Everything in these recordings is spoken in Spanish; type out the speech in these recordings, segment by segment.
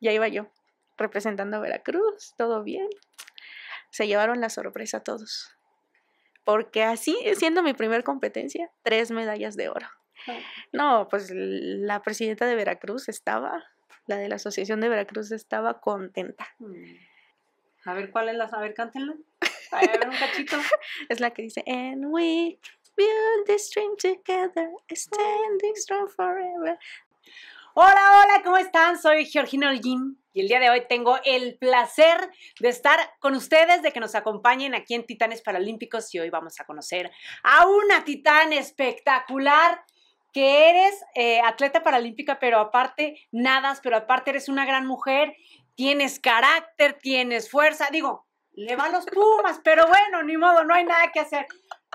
Ya iba yo representando a Veracruz, todo bien. Se llevaron la sorpresa a todos. Porque así, siendo mi primer competencia, tres medallas de oro. Ah. No, pues la presidenta de Veracruz estaba, la de la Asociación de Veracruz estaba contenta. Mm. A ver, ¿cuál es la? A ver, cántenla. A un cachito. es la que dice, and we build this dream together, standing strong forever. Hola, hola, ¿cómo están? Soy Georgina Olguín y el día de hoy tengo el placer de estar con ustedes, de que nos acompañen aquí en Titanes Paralímpicos y hoy vamos a conocer a una titán espectacular que eres eh, atleta paralímpica, pero aparte nadas, pero aparte eres una gran mujer, tienes carácter, tienes fuerza, digo, le van los Pumas, pero bueno, ni modo, no hay nada que hacer.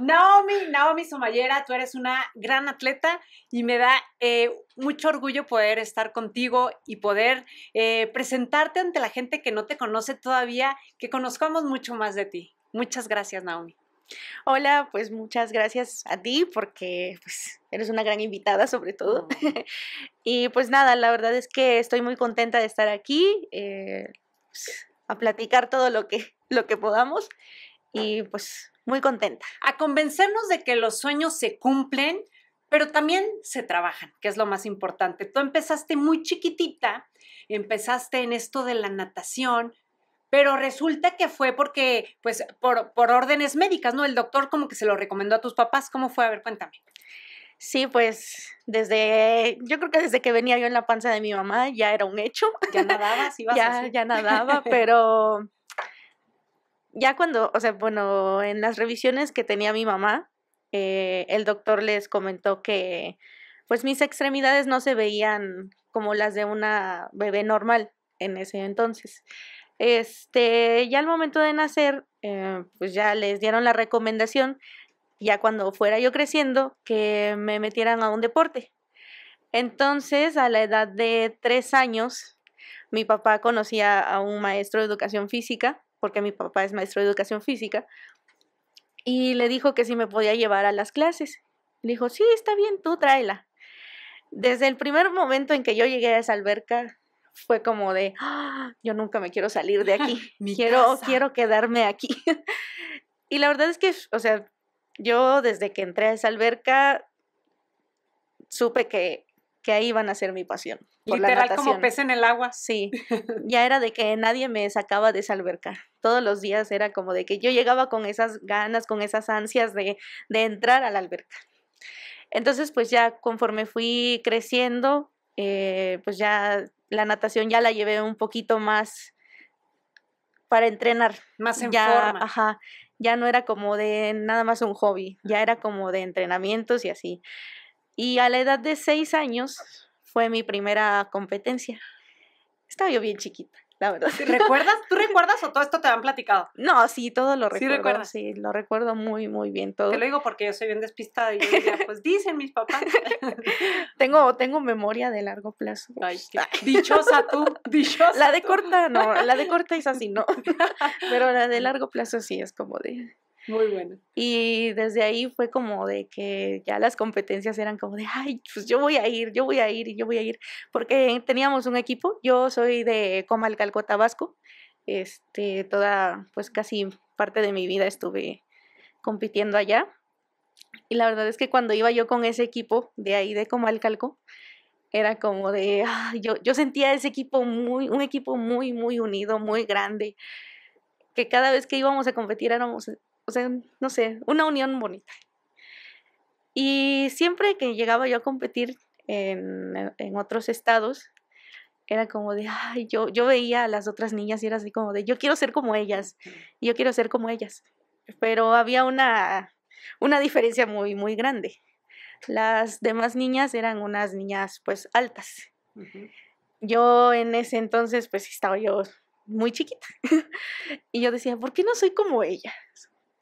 Naomi, Naomi Somayera, tú eres una gran atleta y me da eh, mucho orgullo poder estar contigo y poder eh, presentarte ante la gente que no te conoce todavía, que conozcamos mucho más de ti. Muchas gracias, Naomi. Hola, pues muchas gracias a ti porque pues, eres una gran invitada sobre todo. y pues nada, la verdad es que estoy muy contenta de estar aquí, eh, pues, a platicar todo lo que, lo que podamos y pues muy contenta. A convencernos de que los sueños se cumplen, pero también se trabajan, que es lo más importante. Tú empezaste muy chiquitita, empezaste en esto de la natación, pero resulta que fue porque, pues, por, órdenes médicas, ¿no? El doctor como que se lo recomendó a tus papás. ¿Cómo fue? A ver, cuéntame. Sí, pues desde, yo creo que desde que venía yo en la panza de mi mamá ya era un hecho. Ya nadaba, sí, vas ya, ya nadaba, pero ya cuando, o sea, bueno, en las revisiones que tenía mi mamá, eh, el doctor les comentó que pues mis extremidades no se veían como las de una bebé normal en ese entonces. Este, ya al momento de nacer, eh, pues ya les dieron la recomendación, ya cuando fuera yo creciendo, que me metieran a un deporte. Entonces, a la edad de tres años, mi papá conocía a un maestro de educación física porque mi papá es maestro de educación física, y le dijo que si me podía llevar a las clases. Le dijo, sí, está bien, tú tráela. Desde el primer momento en que yo llegué a esa alberca, fue como de, ¡Ah! yo nunca me quiero salir de aquí, quiero, quiero quedarme aquí. y la verdad es que, o sea, yo desde que entré a esa alberca, supe que, que ahí iban a ser mi pasión. Literal como pez en el agua. Sí, ya era de que nadie me sacaba de esa alberca. Todos los días era como de que yo llegaba con esas ganas, con esas ansias de, de entrar a la alberca. Entonces, pues ya conforme fui creciendo, eh, pues ya la natación ya la llevé un poquito más para entrenar. Más en forma. Ajá, ya no era como de nada más un hobby, ya era como de entrenamientos y así. Y a la edad de seis años, fue mi primera competencia. Estaba yo bien chiquita, la verdad. ¿Recuerdas? ¿Tú recuerdas o todo esto te han platicado? No, sí, todo lo recuerdo. Sí, recuerdas? Sí, lo recuerdo muy, muy bien todo. Te lo digo porque yo soy bien despistada y yo diría, pues dicen mis papás. tengo, tengo memoria de largo plazo. Ay, qué... Dichosa tú, dichosa. La de corta, no, la de corta es así, no. Pero la de largo plazo sí es como de muy bueno. Y desde ahí fue como de que ya las competencias eran como de, ay, pues yo voy a ir, yo voy a ir y yo voy a ir, porque teníamos un equipo, yo soy de Comalcalco, Tabasco, este, toda, pues casi parte de mi vida estuve compitiendo allá. Y la verdad es que cuando iba yo con ese equipo de ahí de Comalcalco, era como de, ah, yo, yo sentía ese equipo muy, un equipo muy, muy unido, muy grande, que cada vez que íbamos a competir éramos o sea, no sé, una unión bonita. Y siempre que llegaba yo a competir eh, en, otros estados, era como de, ay, yo, yo veía a las otras niñas y era así como de, yo quiero ser como ellas, yo quiero ser como ellas. Pero había una, una diferencia muy, muy grande. Las demás niñas eran unas niñas pues altas. Yo en ese entonces pues estaba yo muy chiquita. y yo decía, ¿por qué no soy como ellas?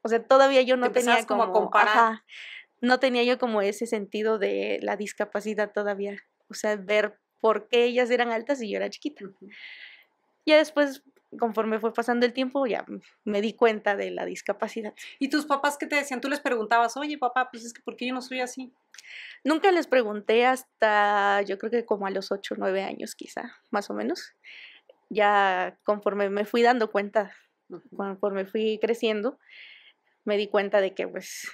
O sea, todavía yo no tenía como, comparar. no tenía yo como ese sentido de la discapacidad todavía. O sea, ver por qué ellas eran altas y yo era chiquita. Ya después, conforme fue pasando el tiempo, ya me di cuenta de la discapacidad. ¿Y tus papás qué te decían? ¿Tú les preguntabas, oye papá, pues es que ¿por qué yo no soy así? Nunca les pregunté hasta, yo creo que como a los 8 o 9 años quizá, más o menos. Ya conforme me fui dando cuenta, conforme fui creciendo, me di cuenta de que pues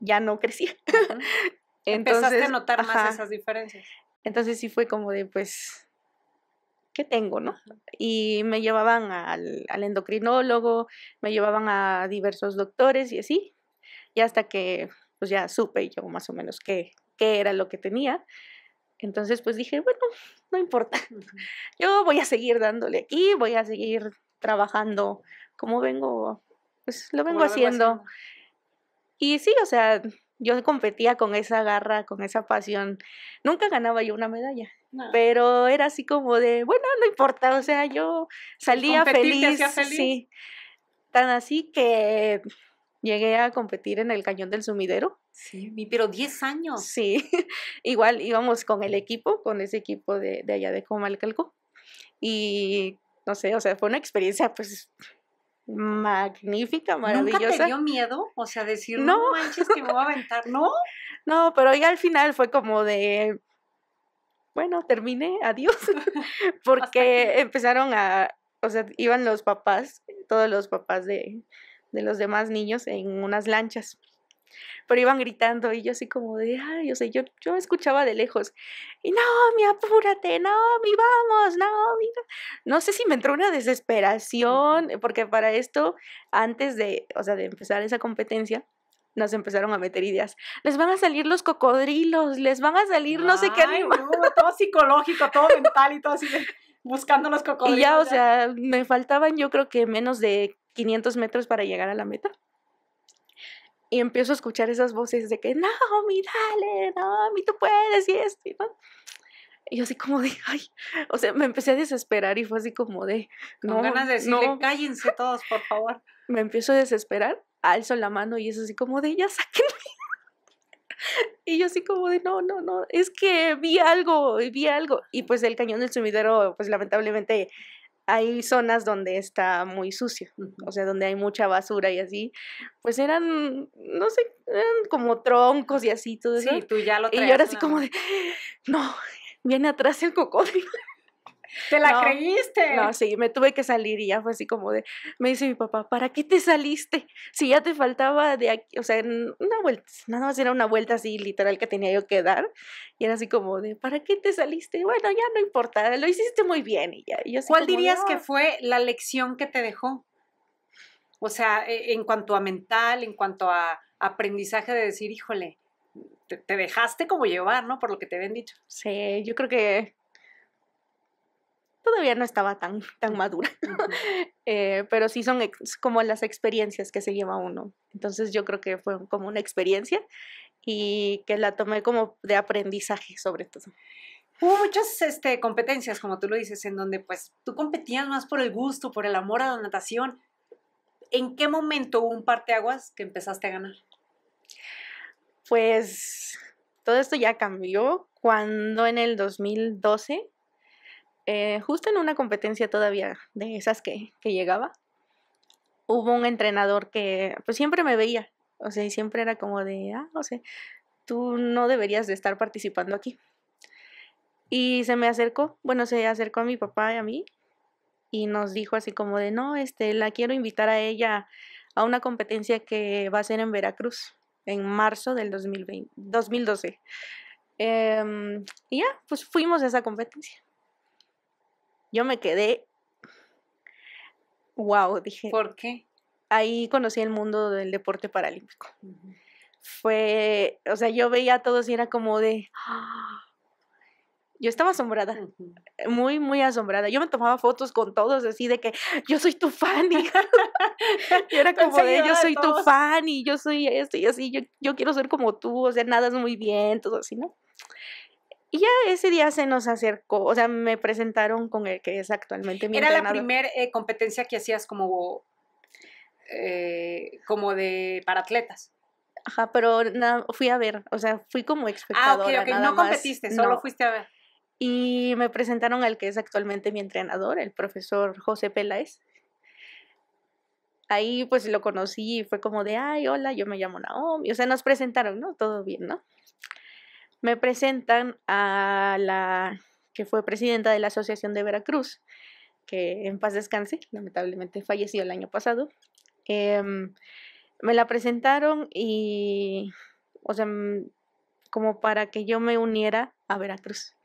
ya no crecía. Entonces, Empezaste a notar más esas diferencias. Entonces sí fue como de pues, ¿qué tengo, no? Y me llevaban al, endocrinólogo, me llevaban a diversos doctores y así. Y hasta que pues ya supe yo más o menos qué, qué era lo que tenía. Entonces, pues dije, bueno, no importa. Yo voy a seguir dándole aquí, voy a seguir trabajando como vengo pues lo vengo haciendo. y sí, o sea, yo competía con esa garra, con esa pasión. Nunca ganaba yo una medalla, pero era así como de, bueno, no importa, o sea, yo salía feliz, feliz, Sí. Tan así que llegué a competir en el Cañón del Sumidero. Sí, pero 10 años. Sí, igual íbamos con el equipo, con ese equipo de, de allá de Comalcalco. Y no sé, o sea, fue una experiencia pues magnífica, maravillosa. ¿Nunca te dio miedo? O sea, decir, no, manches, que me voy a aventar, ¿no? No, pero ya al final fue como de, bueno, terminé, adiós, porque empezaron a, o sea, iban los papás, todos los papás de, de los demás niños en unas lanchas pero iban gritando y yo así como de, ay, o sea, yo, yo escuchaba de lejos, y no, mi apúrate, no, mi vamos, no, mira. No sé si me entró una desesperación, porque para esto, antes de, o sea, de empezar esa competencia, nos empezaron a meter ideas. Les van a salir los cocodrilos, les van a salir no sé qué todo psicológico, todo mental y todo así, buscando los cocodrilos. Y ya, o sea, me faltaban yo creo que menos de 500 metros para llegar a la meta y empiezo a escuchar esas voces de que, no, mi dale, no, mi tú puedes y esto, ¿no? Y yo así como de, ay, o sea, me empecé a desesperar y fue así como de, no, ganas de decirle, no. cállense todos, por favor. Me empiezo a desesperar, alzo la mano y es así como de, ya sáquenme. Y yo así como de, no, no, no, es que vi algo, vi algo. Y pues el cañón del sumidero, pues lamentablemente hay zonas donde está muy sucio, o sea, donde hay mucha basura y así, pues eran, no sé, eran como troncos y así, todo eso. Sí, tú ya lo traes, Y yo era así como de, no, viene atrás el cocodrilo. ¿Te la creíste? No, sí, me tuve que salir y ya fue así como de, me dice mi papá, ¿para qué te saliste? Si ya te faltaba de aquí, o sea, una vuelta, nada más era una vuelta así literal que tenía yo que dar. Y era así como de, ¿para qué te saliste? Bueno, ya no importa, lo hiciste muy bien. Y ya, y ¿Cuál dirías que fue la lección que te dejó? O sea, e, en cuanto a mental, en cuanto a aprendizaje de decir, híjole, te, te, dejaste como llevar, ¿no? Por lo que te habían dicho. Sí, yo creo que todavía no estaba tan, tan madura, eh, pero sí son como las experiencias que se lleva uno. Entonces yo creo que fue como una experiencia y que la tomé como de aprendizaje sobre todo. Hubo muchas este, competencias, como tú lo dices, en donde pues tú competías más por el gusto, por el amor a la natación. ¿En qué momento hubo un parteaguas que empezaste a ganar? Pues todo esto ya cambió cuando en el 2012 eh, justo en una competencia todavía de esas que, llegaba, hubo un entrenador que pues siempre me veía, o sea, siempre era como de, ah, no sé, tú no deberías de estar participando aquí. Y se me acercó, bueno, se acercó a mi papá y a mí y nos dijo así como de, no, este, la quiero invitar a ella a una competencia que va a ser en Veracruz en marzo del 2012. Em, y ya, pues fuimos a esa competencia. Yo me quedé, wow, dije. ¿Por qué? Ahí conocí el mundo del deporte paralímpico. Fue, o sea, yo veía a todos y era como de... ¡ah! Yo estaba asombrada, muy, muy asombrada. Yo me tomaba fotos con todos así de que yo soy tu fan, hija. y era como de yo soy tu fan y yo soy esto y así, yo, quiero ser como tú, o sea, nadas muy bien, todo así, ¿no? Y ya ese día se nos acercó, o sea, me presentaron con el que es actualmente mi entrenador. Era la primera eh, competencia que hacías como, eh, como de para atletas. Ajá, pero fui a ver, o sea, fui como espectadora. Ah, ok, ok, no competiste, solo fuiste a ver. Y me presentaron al que es actualmente mi entrenador, el profesor José Peláez. Ahí pues lo conocí y fue como de, ay, hola, yo me llamo Naomi. O sea, nos presentaron, ¿no? Todo bien, ¿no? me presentan a la que fue presidenta de la Asociación de Veracruz, que en paz descanse, lamentablemente falleció el año pasado. Em, me la presentaron y, o sea, mm, como para que yo me uniera a Veracruz.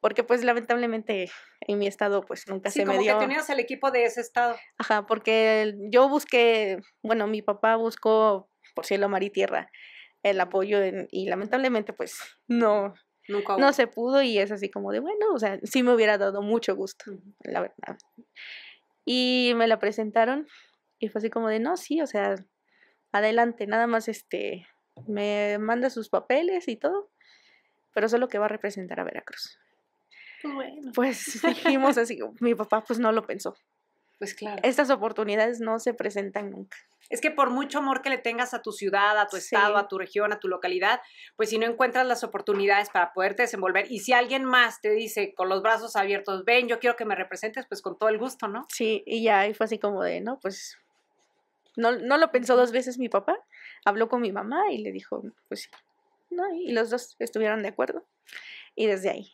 Porque pues lamentablemente en mi estado pues nunca se me dio. Sí, como que tenías el equipo de ese estado. Ajá, porque yo busqué, bueno, mi papá buscó por cielo, mar y tierra el apoyo y lamentablemente pues no, no se pudo y es así como de bueno, o sea, sí me hubiera dado mucho gusto, la verdad. Y me la presentaron y fue así como de no, sí, o sea, adelante, nada más este, me manda sus papeles y todo, pero solo que va a representar a Veracruz. Pues dijimos así, mi papá pues no lo pensó. Pues claro. Estas oportunidades no se presentan nunca. Es que por mucho amor que le tengas a tu ciudad, a tu estado, a tu región, a tu localidad, pues si no encuentras las oportunidades para poderte desenvolver y si alguien más te dice con los brazos abiertos, ven, yo quiero que me representes, pues con todo el gusto, ¿no? Sí, y ya ahí fue así como de, no, pues no, no lo pensó dos veces mi papá, habló con mi mamá y le dijo, pues sí, no, y los dos estuvieron de acuerdo y desde ahí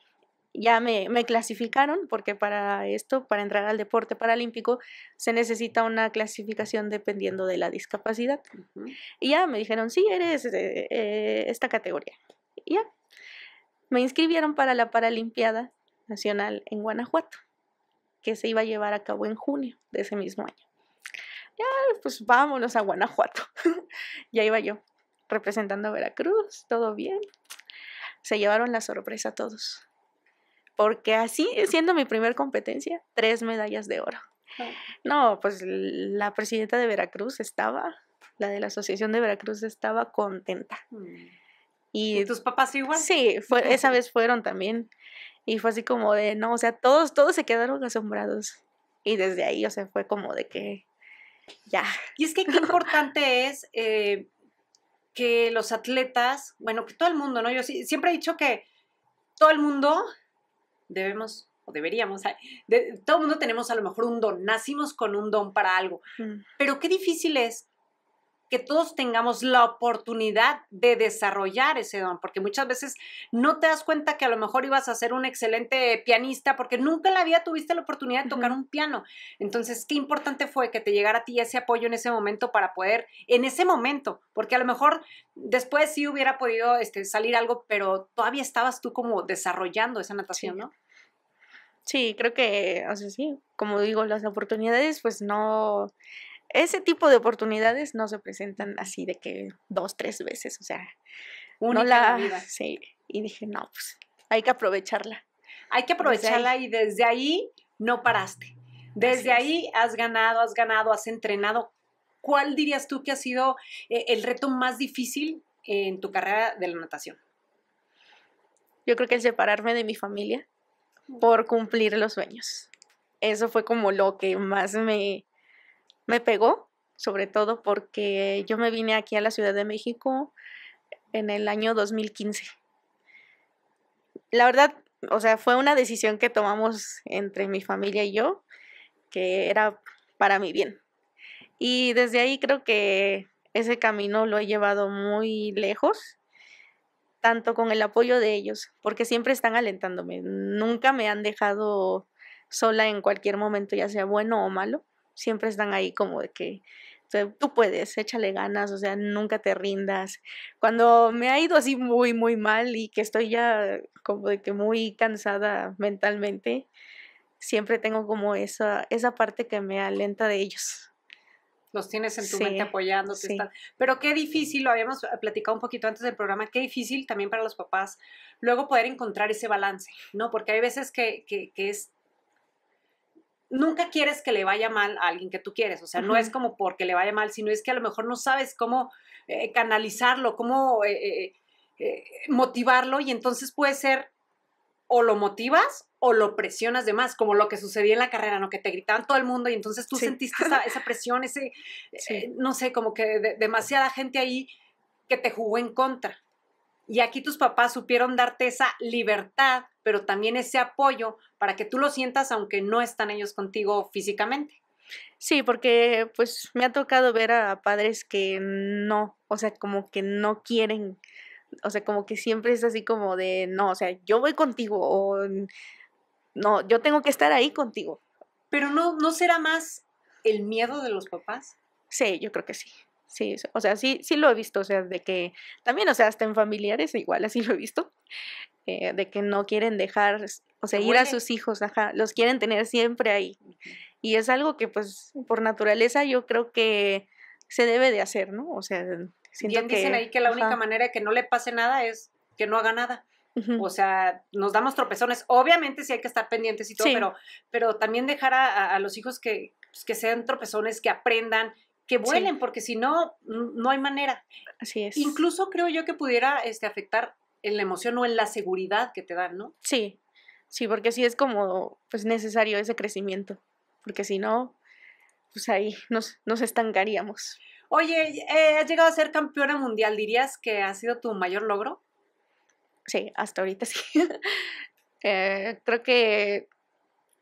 ya me, clasificaron, porque para esto, para entrar al deporte paralímpico, se necesita una clasificación dependiendo de la discapacidad. Y ya me dijeron, sí, eres eh, esta categoría. Y ya, me inscribieron para la Paralimpiada Nacional en Guanajuato, que se iba a llevar a cabo en junio de ese mismo año. Ya, pues vámonos a Guanajuato. ya iba yo, representando a Veracruz, todo bien. Se llevaron la sorpresa a todos porque así, siendo mi primer competencia, tres medallas de oro. Ah. No, pues la presidenta de Veracruz estaba, la de la Asociación de Veracruz estaba contenta. ¿Y, tus papás igual? Sí, ah, esa vez fueron también. Y fue así como de, no, o sea, todos, todos se quedaron asombrados. Y desde ahí, o sea, fue como de que ya. Y es que qué importante es eh, que los atletas, bueno, que todo el mundo, ¿no? Yo siempre he dicho que todo el mundo debemos o deberíamos, de, todo el mundo tenemos a lo mejor un don, nacimos con un don para algo, mm. pero qué difícil es que todos tengamos la oportunidad de desarrollar ese don, porque muchas veces no te das cuenta que a lo mejor ibas a ser un excelente pianista porque nunca en la vida tuviste la oportunidad de tocar un piano. Entonces, qué importante fue que te llegara a ti ese apoyo en ese momento para poder, en ese momento, porque a lo mejor después sí hubiera podido este, salir algo, pero todavía estabas tú como desarrollando esa natación, ¿no? Sí, creo que, o sea, sí, como digo, las oportunidades pues no ese tipo de oportunidades no se presentan así de que dos, tres veces, o sea, uno la... y dije, no, pues hay que aprovecharla. Hay que aprovecharla y desde ahí no paraste. Desde ahí has ganado, has ganado, has entrenado. ¿Cuál dirías tú que ha sido eh, el reto más difícil en tu carrera de la natación? Yo creo que el separarme de mi familia mm. por cumplir los sueños. Eso fue como lo que más me, me pegó, sobre todo porque yo me vine aquí a la Ciudad de México en el año 2015. La verdad, o sea, fue una decisión que tomamos entre mi familia y yo, que era para mi bien. Y desde ahí creo que ese camino lo he llevado muy lejos, tanto con el apoyo de ellos, porque siempre están alentándome, nunca me han dejado sola en cualquier momento, ya sea bueno o malo siempre están ahí como de que tú puedes, échale ganas, o sea, nunca te rindas. Cuando me ha ido así muy, muy mal y que estoy ya como de que muy cansada mentalmente, siempre tengo como esa, esa parte que me alenta de ellos. Los tienes en tu mente apoyándote. Pero qué difícil, lo habíamos eh, platicado un poquito antes del programa, qué difícil también para los papás luego poder encontrar ese balance, ¿no? Porque hay veces que, que es nunca quieres que le vaya mal a alguien que tú quieres, o sea, no es como porque le vaya mal, sino es que a lo mejor no sabes cómo eh, canalizarlo, cómo eh, eh, motivarlo y entonces puede ser o lo motivas o lo presionas de más, como lo que sucedía en la carrera, ¿no? Que te gritaban todo el mundo y entonces tú sentiste esa, presión, ese, no sé, como que demasiada gente ahí que te jugó en contra. Y aquí tus papás supieron darte esa libertad, pero también ese apoyo para que tú lo sientas aunque no están ellos contigo físicamente. Sí, porque pues me ha tocado ver a padres que no, o sea, como que no quieren, o sea, como que siempre es así como de, no, o sea, yo voy contigo o no, yo tengo que estar ahí contigo. Pero no, ¿no será más el miedo de los papás? Sí, yo creo que sí. Sí, o sea, sí, sí lo he visto, o sea, de que también, o sea, hasta en familiares igual así lo he visto, eh, de que no quieren dejar, o sea, ir a sus hijos, ajá, los quieren tener siempre ahí. Y es algo que pues por naturaleza yo creo que se debe de hacer, ¿no? O sea, siento Bien, que, dicen ahí que la única manera de que no le pase nada es que no haga nada. O sea, nos damos tropezones. Obviamente sí hay que estar pendientes y todo, pero, pero también dejar a, los hijos que, pues, que sean tropezones, que aprendan, que vuelen, porque si no, no hay manera. Así es. Incluso creo yo que pudiera este, afectar en la emoción o en la seguridad que te dan, ¿no? Sí, sí, porque sí es como pues necesario ese crecimiento, porque si no, pues ahí nos, estancaríamos. Oye, eh, has llegado a ser campeona mundial, ¿dirías que ha sido tu mayor logro? Sí, hasta ahorita sí. Eh, creo que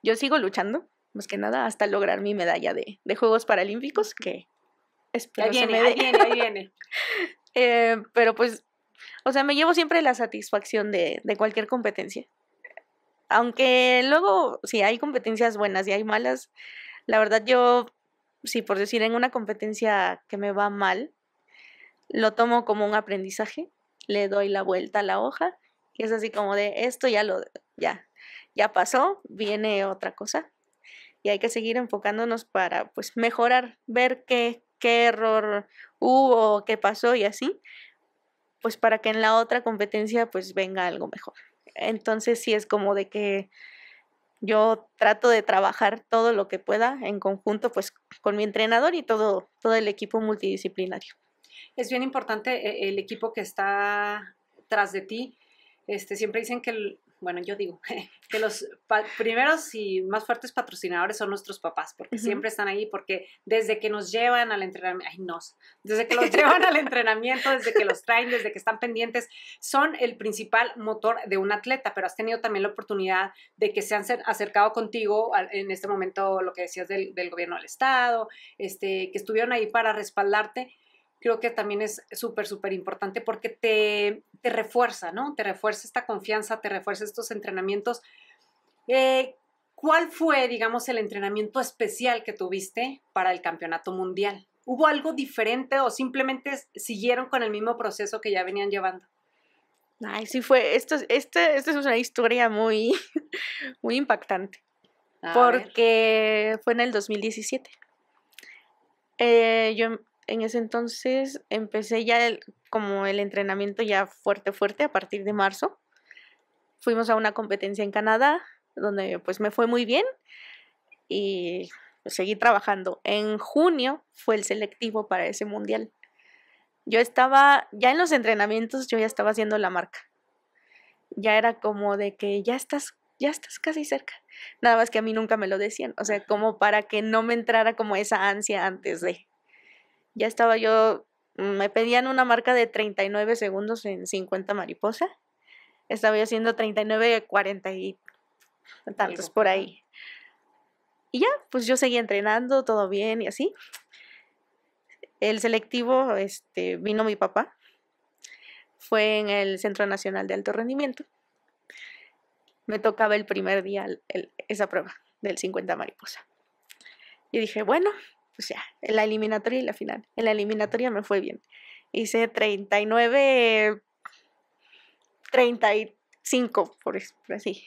yo sigo luchando, más que nada, hasta lograr mi medalla de, de Juegos Paralímpicos, que viene, ahí viene, ahí viene. Eh, pero pues, o sea, me llevo siempre la satisfacción de, cualquier competencia. Aunque luego, si hay competencias buenas y hay malas, la verdad yo, sí, por decir en una competencia que me va mal, lo tomo como un aprendizaje, le doy la vuelta a la hoja y es así como de esto ya lo, ya, ya pasó, viene otra cosa y hay que seguir enfocándonos para pues mejorar, ver qué, qué error hubo, qué pasó y así, pues para que en la otra competencia pues venga algo mejor. Entonces sí es como de que yo trato de trabajar todo lo que pueda en conjunto pues con mi entrenador y todo, todo el equipo multidisciplinario. Es bien importante eh, el equipo que está tras de ti. Este, siempre dicen que bueno, yo digo que los primeros y más fuertes patrocinadores son nuestros papás, porque siempre están ahí, porque desde que nos llevan al entrenamiento, desde que los llevan al entrenamiento, desde que los traen, desde que están pendientes, son el principal motor de un atleta, pero has tenido también la oportunidad de que se han acercado contigo en este momento, lo que decías del, gobierno del Estado, este, que estuvieron ahí para respaldarte creo que también es súper, súper importante porque te, refuerza, ¿no? Te refuerza esta confianza, te refuerza estos entrenamientos. Eh, ¿Cuál fue, digamos, el entrenamiento especial que tuviste para el campeonato mundial? ¿Hubo algo diferente o simplemente siguieron con el mismo proceso que ya venían llevando? Ay, sí fue, esto, este, esta es una historia muy, muy impactante, porque fue en el 2017. Eh, yo en ese entonces empecé ya el, como el entrenamiento ya fuerte, fuerte a partir de marzo. Fuimos a una competencia en Canadá donde pues me fue muy bien y seguí trabajando. En junio fue el selectivo para ese mundial. Yo estaba, ya en los entrenamientos yo ya estaba haciendo la marca. Ya era como de que ya estás, ya estás casi cerca. Nada más que a mí nunca me lo decían, o sea, como para que no me entrara como esa ansia antes de ya estaba yo, mm, me pedían una marca de 39 segundos en 50 mariposa. Estaba yo haciendo 39, 40 y tantos por ahí. Y ya, pues yo seguía entrenando, todo bien y así. El selectivo, este, vino mi papá. Fue en el Centro Nacional de Alto Rendimiento. Me tocaba el primer día esa prueba del 50 mariposa. Y dije, bueno, pues ya, en la eliminatoria y la final. En la eliminatoria me fue bien. Hice 39, 35, por, así.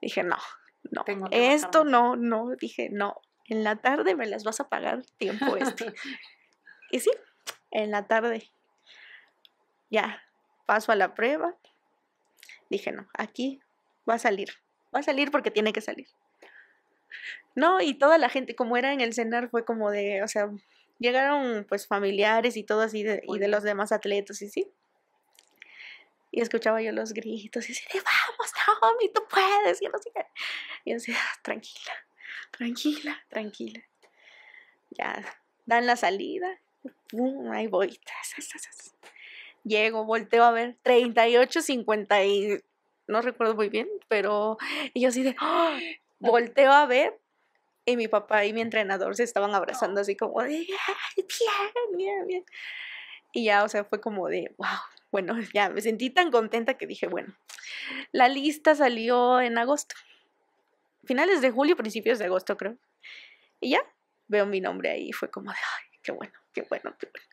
Dije, no, no, esto no, no. Dije, no, en la tarde me las vas a pagar tiempo este. y sí, en la tarde. Ya, paso a la prueba. Dije, no, aquí va a salir. Va a salir porque tiene que salir. No, y toda la gente, como era en el cenar, fue como de, o sea, llegaron pues familiares y todo así, y de los demás atletas y sí. Y escuchaba yo los gritos y así de, vamos, Naomi, tú puedes, y no sé qué. yo ah, tranquila, tranquila, tranquila. Ya, dan la salida, pum, ahí voy. Llego, volteo a ver, 38, 50 y no recuerdo muy bien, pero yo así de, ¡ah! volteo a ver y mi papá y mi entrenador se estaban abrazando así como de, bien, bien, bien. Y ya, o sea, fue como de, wow, bueno, ya me sentí tan contenta que dije, bueno, la lista salió en agosto, finales de julio, principios de agosto creo. Y ya, veo mi nombre ahí fue como de, ay, qué bueno, qué bueno, qué bueno.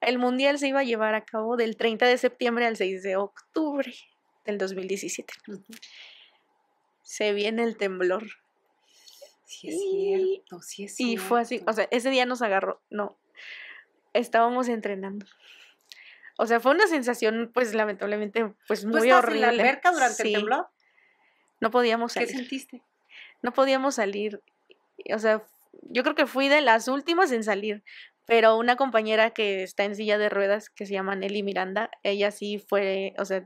El mundial se iba a llevar a cabo del 30 de septiembre al 6 de octubre del 2017. Se viene el temblor Sí, es cierto, sí es cierto. Y fue así, o sea, ese día nos agarró, no, estábamos entrenando. O sea, fue una sensación, pues lamentablemente, pues muy ¿Tú horrible. la durante el temblor? No podíamos salir. ¿Qué sentiste? No podíamos salir. O sea, yo creo que fui de las últimas en salir, pero una compañera que está en silla de ruedas, que se llama Nelly Miranda, ella sí fue, o sea,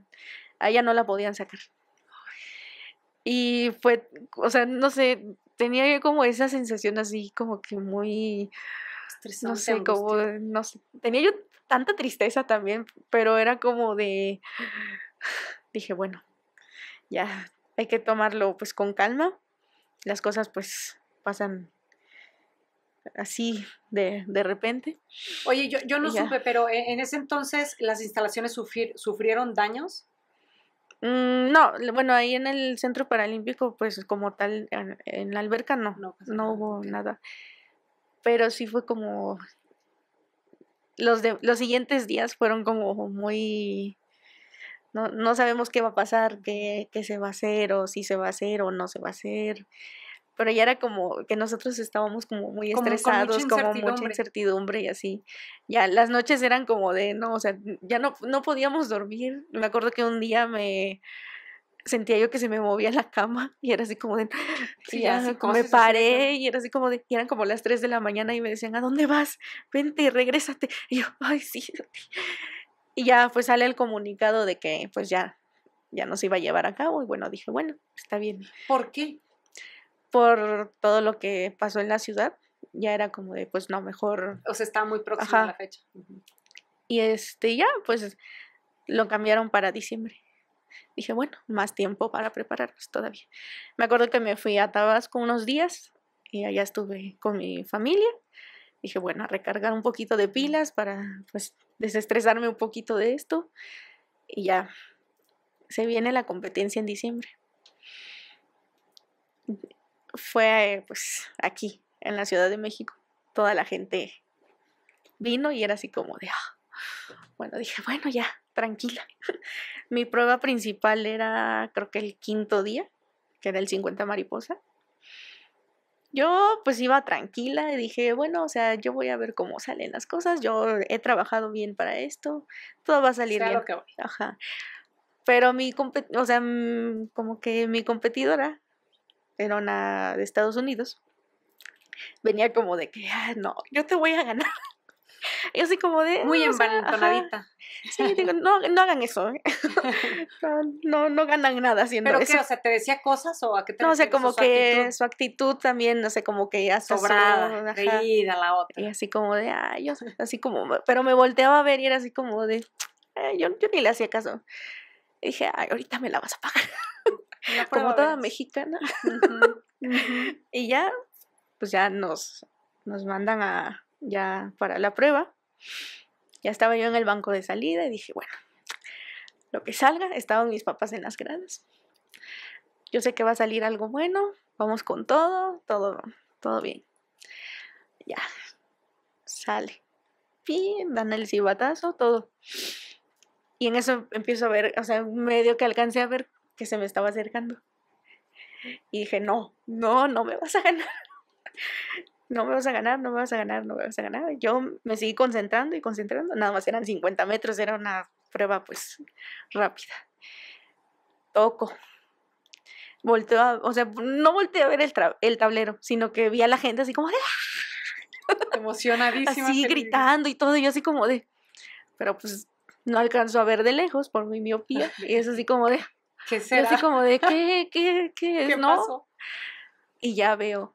a ella no la podían sacar. Y fue, o sea, no sé, tenía como esa sensación así como que muy no sé como no sé tenía yo tanta tristeza también pero era como de dije bueno ya hay que tomarlo pues con calma las cosas pues pasan así de, de repente. Oye, yo, no supe, pero eh, en, ese entonces las instalaciones sufrieron daños. Mm, no, bueno, ahí en el Centro Paralímpico, pues como tal, en, la alberca no, no, hubo nada. Pero sí fue como... Los, de, los siguientes días fueron como muy... No, no sabemos qué va a pasar, qué, qué se va a hacer, o si se va a hacer o no se va a hacer pero ya era como que nosotros estábamos como muy estresados, como mucha incertidumbre y así. Ya las noches eran como de, no, o sea, ya no, no podíamos dormir. Me acuerdo que un día me sentía yo que se me movía la cama y era así como de, sí, como me paré y era así como de, eran como las 3 de la mañana y me decían, ¿a dónde vas? Vente, regrésate. Y yo, ay, sí. Y ya pues sale el comunicado de que pues ya, ya no se iba a llevar a cabo y bueno, dije, bueno, está bien. ¿Por qué? por todo lo que pasó en la ciudad, ya era como de, pues no, mejor. O sea, estaba muy próxima la fecha. Y este, ya, pues lo cambiaron para diciembre. Dije, bueno, más tiempo para prepararnos todavía. Me acuerdo que me fui a Tabasco unos días y allá estuve con mi familia. Dije, bueno, a recargar un poquito de pilas para pues desestresarme un poquito de esto. Y ya se viene la competencia en diciembre fue pues aquí, en la Ciudad de México. Toda la gente vino y era así como de, ah". bueno, dije, bueno, ya, tranquila. Mi prueba principal era creo que el quinto día, que era el 50 mariposa. Yo pues iba tranquila y dije, bueno, o sea, yo voy a ver cómo salen las cosas, yo he trabajado bien para esto, todo va a salir bien. Pero mi, o sea, mm, como que mi competidora era una de Estados Unidos, venía como de que, ah, no, yo te voy a ganar. Y así como de... Muy no, ah, Sí, digo, no, no hagan eso. ¿eh?". No, no, ganan nada haciendo eso. ¿Pero O sea, ¿te decía cosas o a qué te No, sé como que su actitud también, no sé, como que ya Sobrada, Y así como de, ay, yo, así como... Pero me volteaba a ver y era así como de... Eh, yo, ni le hacía caso. dije, ahorita me la vas a pagar como toda mexicana. y ya, pues ya nos, nos mandan a, ya para la prueba. Ya estaba yo en el banco de salida y dije, bueno, lo que salga, estaban mis papás en las gradas. Yo sé que va a salir algo bueno, vamos con todo, todo, todo bien. Ya, sale. y dan el cibatazo, todo. Y en eso empiezo a ver, o sea, medio que alcancé a ver que se me estaba acercando. Y dije, no, no, no me vas a ganar. No me vas a ganar, no me vas a ganar, no me vas a ganar. Yo me seguí concentrando y concentrando. Nada más eran 50 metros, era una prueba pues rápida. Toco. Volteo a, o sea, no volteé a ver el, el tablero, sino que vi a la gente así como de... Ah". Emocionadísima. Así gritando y todo, y yo así como de... Pero pues no alcanzo a ver de lejos por mi miopía. Y es así como de... Yo así como de, ¿qué, qué, qué es? Y ya veo.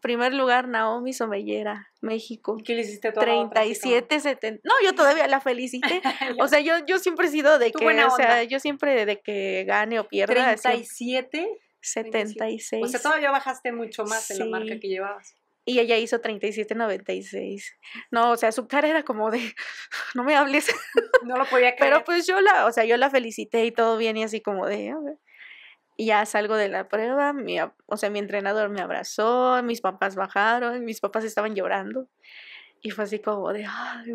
Primer lugar, Naomi Somellera, México. ¿Qué le hiciste tú? 37, 70. No, yo todavía la felicité. o sea, yo, yo siempre he sido de que, o sea, yo siempre de que gane o pierda. setenta 76. O sea, todavía bajaste mucho más en la marca que llevabas y ella hizo 37.96. No, o sea, su cara era como de, no me hables. No lo podía creer. Pero pues yo la, o sea, yo la felicité y todo bien y así como de, ya salgo de la prueba, mi, o sea, mi entrenador me abrazó, mis papás bajaron, mis papás estaban llorando. Y fue así como de,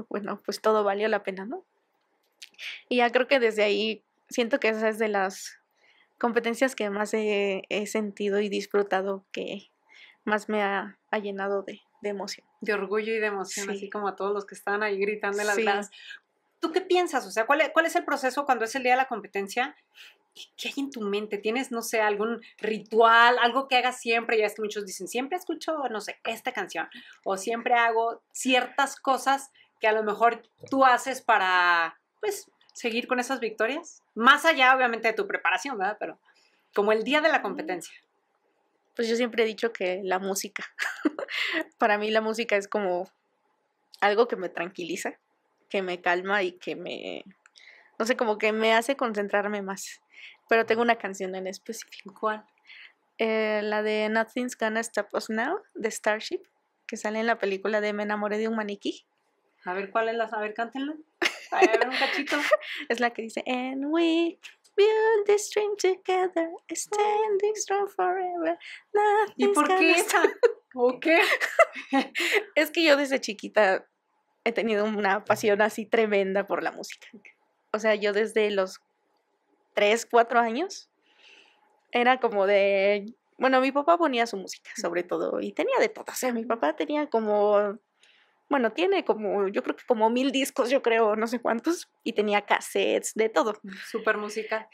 bueno, pues todo valió la pena, ¿no? Y ya creo que desde ahí siento que esa es de las competencias que más he sentido y disfrutado que, más me ha, llenado de, emoción. De orgullo y de emoción, así como a todos los que están ahí gritando en las sí. ¿Tú qué piensas? O sea, ¿cuál, ¿cuál es el proceso cuando es el día de la competencia? ¿qué hay en tu mente? ¿Tienes, no sé, algún ritual, algo que hagas siempre? Ya es que muchos dicen, siempre escucho, no sé, esta canción, o siempre hago ciertas cosas que a lo mejor tú haces para, pues, seguir con esas victorias. Más allá, obviamente, de tu preparación, ¿verdad? Pero como el día de la mm. competencia pues yo siempre he dicho que la música, para mí la música es como algo que me tranquiliza, que me calma y que me, no sé, como que me hace concentrarme más. Pero tengo una canción en específico. ¿Cuál? Eh, la de Nothing's Gonna Stop Us Now, de Starship, que sale en la película de Me enamoré de un maniquí. A ver, ¿cuál es la? A ver, cántenlo. A ver, un cachito. es la que dice, And we build this dream together, standing strong forever. ¿Y por qué ¿O qué? es que yo desde chiquita he tenido una pasión así tremenda por la música. O sea, yo desde los 3, 4 años era como de... Bueno, mi papá ponía su música sobre todo y tenía de todo. O sea, mi papá tenía como bueno, tiene como, yo creo que como mil discos, yo creo, no sé cuántos, y tenía cassettes, de todo. Super música.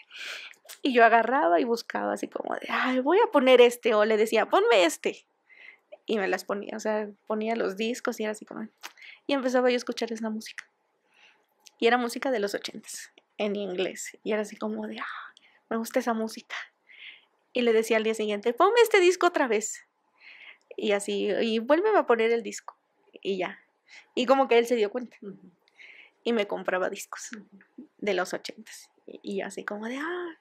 Y yo agarraba y buscaba así como de, ay, voy a poner este, o le decía, ponme este. Y me las ponía, o sea, ponía los discos y era así como, y empezaba yo a escuchar esa música. Y era música de los ochentas, en inglés. Y era así como de, ah, me gusta esa música. Y le decía al día siguiente, ponme este disco otra vez. Y así, y vuelve a poner el disco. Y ya. Y como que él se dio cuenta. Y me compraba discos de los ochentas. Y, así como de, ah.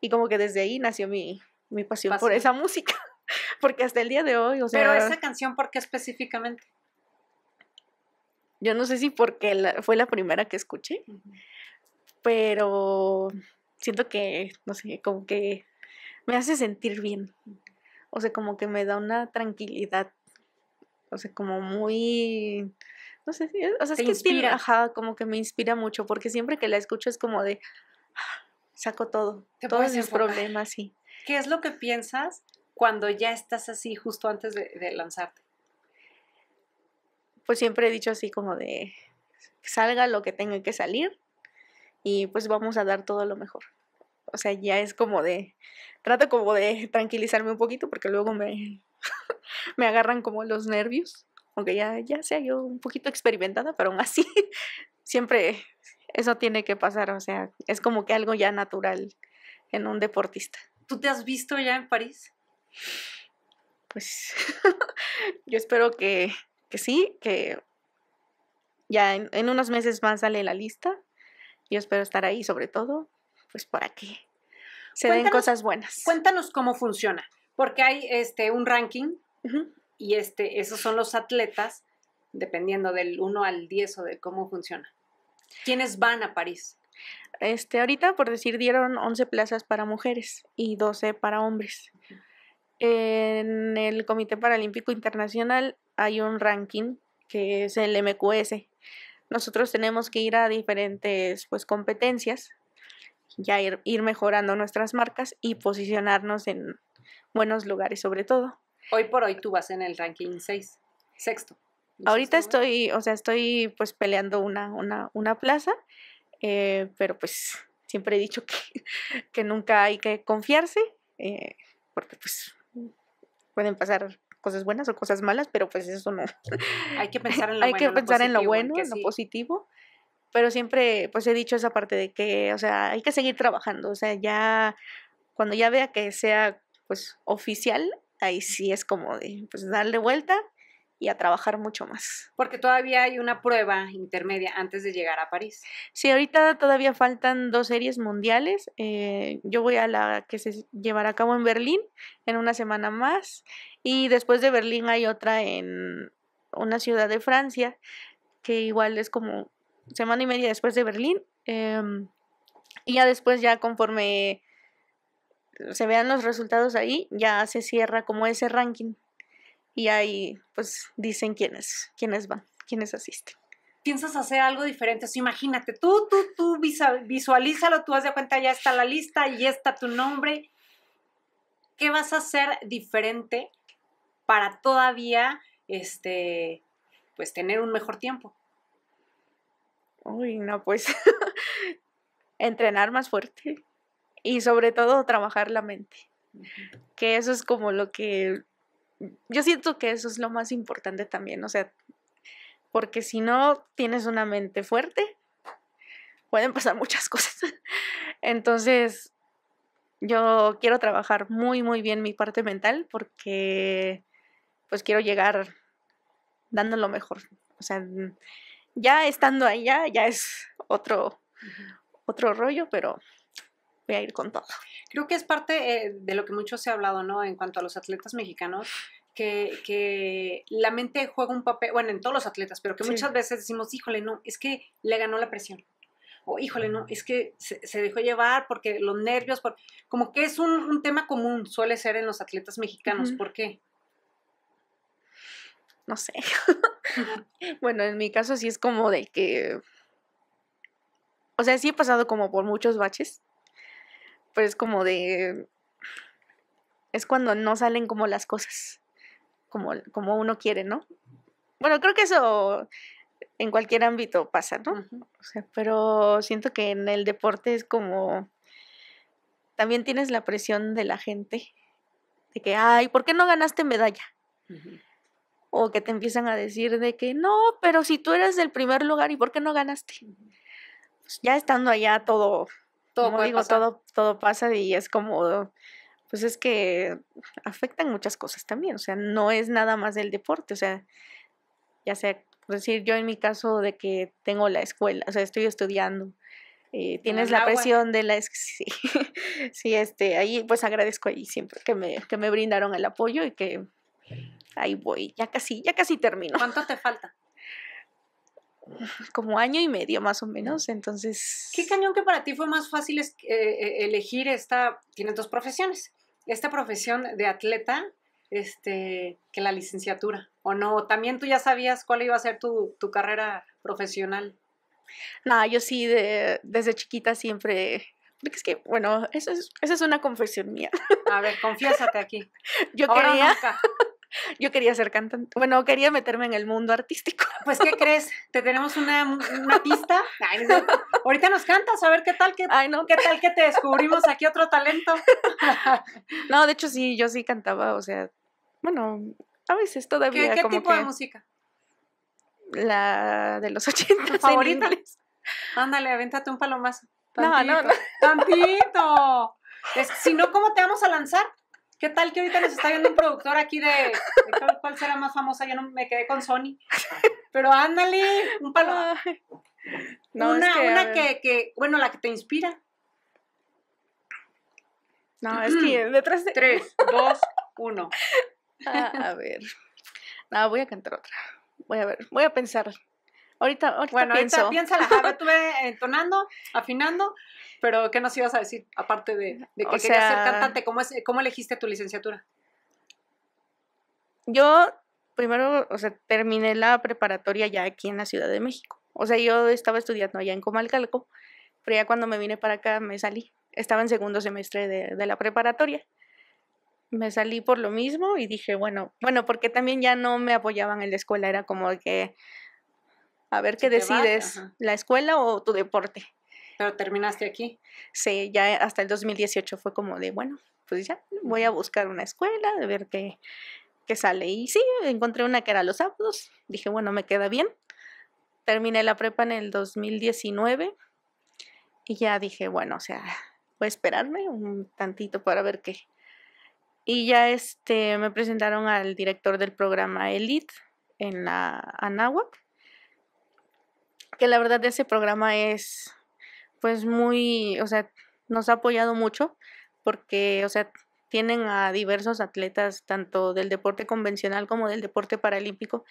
Y como que desde ahí nació mi, pasión por esa música. Porque hasta el día de hoy, o sea... Pero esa canción, ¿por qué específicamente? Yo no sé si porque fue la primera que escuché, pero siento que, no sé, como que me hace sentir bien. O sea, como que me da una tranquilidad o sea, como muy, no sé, o sea, es que inspira. como que me inspira mucho, porque siempre que la escucho es como de, saco todo, Todo todos mis problemas, sí. ¿Qué es lo que piensas cuando ya estás así justo antes de lanzarte? Pues siempre he dicho así como de, salga lo que tenga que salir y pues vamos a dar todo lo mejor. O sea, ya es como de, trato como de tranquilizarme un poquito porque luego me, me agarran como los nervios, aunque ya, ya sea yo un poquito experimentada, pero aún así siempre eso tiene que pasar, o sea, es como que algo ya natural en un deportista. ¿Tú te has visto ya en París? Pues yo espero que, sí, que ya en, unos meses más sale la lista. Yo espero estar ahí sobre todo, pues para que se den cosas buenas. Cuéntanos cómo funciona. Porque hay este, un ranking y este, esos son los atletas, dependiendo del 1 al 10 o de cómo funciona. ¿Quiénes van a París? Este, ahorita, por decir, dieron 11 plazas para mujeres y 12 para hombres. En el Comité Paralímpico Internacional hay un ranking que es el MQS. Nosotros tenemos que ir a diferentes pues, competencias, ya ir mejorando nuestras marcas y posicionarnos en, buenos lugares sobre todo. Hoy por hoy tú vas en el ranking 6, sexto. Ahorita estoy, o sea, estoy pues peleando una, una, una plaza, eh, pero pues siempre he dicho que, que nunca hay que confiarse, eh, porque pues pueden pasar cosas buenas o cosas malas, pero pues eso no. Hay que pensar en lo hay bueno. que pensar en lo, bueno, lo positivo. Pero siempre, pues he dicho esa parte de que, o sea, hay que seguir trabajando. O sea, ya, cuando ya vea que sea pues oficial, ahí sí es como de pues darle vuelta y a trabajar mucho más. Porque todavía hay una prueba intermedia antes de llegar a París. Sí, ahorita todavía faltan dos series mundiales. Eh, yo voy a la que se llevará a cabo en Berlín en una semana más y después de Berlín hay otra en una ciudad de Francia que igual es como semana y media después de Berlín. Em, y ya después, ya conforme se vean los resultados ahí, ya se cierra como ese ranking y ahí pues dicen quiénes, quiénes van, quiénes asisten. Piensas hacer algo diferente, imagínate, tú, tú, tú visualízalo, tú vas de cuenta, ya está la lista, ya está tu nombre. ¿Qué vas a hacer diferente para todavía, este, pues tener un mejor tiempo? Uy, no, pues entrenar más fuerte y sobre todo trabajar la mente, que eso es como lo que yo siento que eso es lo más importante también, o sea, porque si no tienes una mente fuerte, pueden pasar muchas cosas. Entonces, yo quiero trabajar muy, muy bien mi parte mental porque pues quiero llegar dando lo mejor. O sea, ya estando allá, ya es otro, otro rollo, pero a ir con todo. Creo que es parte eh, de lo que mucho se ha hablado, ¿no? En cuanto a los atletas mexicanos, que, la mente juega un papel, bueno, en todos los atletas, pero que muchas veces decimos, híjole, no, es que le ganó la presión. O híjole, no, es que se, dejó llevar porque los nervios, como que es un, tema común, suele ser en los atletas mexicanos. ¿Por qué? No sé. bueno, en mi caso sí es como de que... O sea, sí he pasado como por muchos baches es como de... Es cuando no salen como las cosas, como, como uno quiere, ¿no? Bueno, creo que eso en cualquier ámbito pasa, ¿no? pero siento que en el deporte es como... También tienes la presión de la gente, de que, ay, ¿por qué no ganaste medalla? o que te empiezan a decir de que no, pero si tú eres del primer lugar y por qué no ganaste. Pues ya estando allá todo como digo, Todo, todo pasa y es como, pues es que afectan muchas cosas también, o sea, no es nada más del deporte, o sea, ya sea, por decir, yo en mi caso de que tengo la escuela, o sea, estoy estudiando, y eh, tienes la presión de la... Sí, sí, este, ahí pues agradezco ahí siempre que me, que me brindaron el apoyo y que ahí voy, ya casi, ya casi termino. ¿Cuánto te falta? como año y medio más o menos, entonces... ¿Qué cañón que para ti fue más fácil eh, eh, elegir esta, tienes dos profesiones, esta profesión de atleta este, que la licenciatura, ¿o no? ¿También tú ya sabías cuál iba a ser tu, carrera profesional? No, ah, yo sí, desde chiquita siempre porque es que, bueno, es, esa es una confesión mía. A ver, confiésate aquí. Yo quería. Yo quería ser cantante. Bueno, quería meterme en el mundo artístico. Pues, ¿qué crees? Te tenemos una, una pista. Ahorita nos cantas, a ver qué tal que, Ay, no. qué tal que te descubrimos aquí otro talento. No, de hecho sí, yo sí cantaba, o sea, bueno, a veces todavía. ¿Qué, qué tipo de música? La de los 80. ¿Favorita? Ándale, avéntate un palomazo. no, no, no. Tantito. si no, ¿cómo te vamos a lanzar? ¿Qué tal que ahorita nos está viendo un productor aquí de, cuál será más famosa? Yo no me quedé con Sony. Pero ándale, un palo. No, una que, que, bueno, la que te inspira. No, es que mm. detrás de... Tres, dos, uno. Ah, a ver. No, voy a cantar otra. Voy a ver, voy a pensar. Ahorita, ahorita bueno, piensa, ahorita estuve entonando, afinando, pero ¿qué nos ibas a decir? Aparte de, que quería ser cantante, ¿cómo, es, ¿cómo elegiste tu licenciatura? Yo primero, o sea, terminé la preparatoria ya aquí en la Ciudad de México. O sea, yo estaba estudiando allá en Comalcalco, pero ya cuando me vine para acá me salí. Estaba en segundo semestre de, de la preparatoria me salí por lo mismo y dije, bueno, bueno, porque también ya no me apoyaban en la escuela, era como que, a ver qué decides, la escuela o tu deporte. Pero terminaste aquí. Sí, ya hasta el 2018 fue como de, bueno, pues ya voy a buscar una escuela, de ver qué, sale. Y sí, encontré una que era los sábados, dije, bueno, me queda bien. Terminé la prepa en el 2019 y ya dije, bueno, o sea, voy a esperarme un tantito para ver qué. Y ya este, me presentaron al director del programa Elite en la Anáhuac que la verdad ese programa es pues muy, o sea, nos ha apoyado mucho porque, o sea, tienen a diversos atletas tanto del deporte convencional como del deporte paralímpico